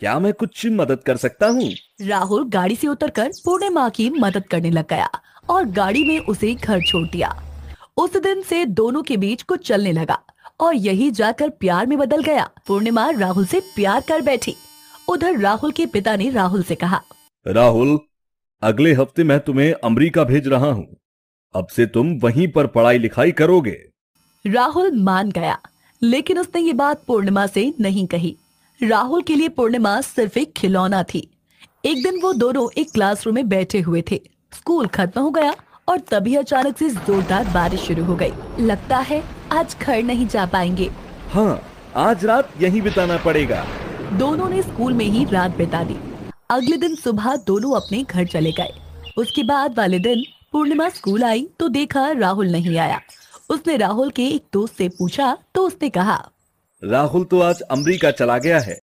क्या मैं कुछ मदद कर सकता हूँ राहुल गाड़ी से उतरकर पूर्णिमा की मदद करने लग गया और गाड़ी में उसे घर छोड़ दिया उस दिन से दोनों के बीच कुछ चलने लगा और यही जाकर प्यार में बदल गया पूर्णिमा राहुल से प्यार कर बैठी उधर राहुल के पिता ने राहुल से कहा राहुल अगले हफ्ते मैं तुम्हें अमरीका भेज रहा हूँ अब से तुम वहीं पर पढ़ाई लिखाई करोगे राहुल मान गया लेकिन उसने ये बात पूर्णिमा से नहीं कही राहुल के लिए पूर्णिमा सिर्फ एक खिलौना थी एक दिन वो दोनों एक क्लासरूम में बैठे हुए थे स्कूल खत्म हो गया और तभी अचानक से जोरदार बारिश शुरू हो गई। लगता है आज घर नहीं जा पाएंगे हाँ आज रात यहीं बिताना पड़ेगा दोनों ने स्कूल में ही रात बिता दी अगले दिन सुबह दोनों अपने घर चले गए उसके बाद वाले दिन पूर्णिमा स्कूल आई तो देखा राहुल नहीं आया उसने राहुल के एक दोस्त से पूछा तो उसने कहा राहुल तो आज अमरीका चला गया है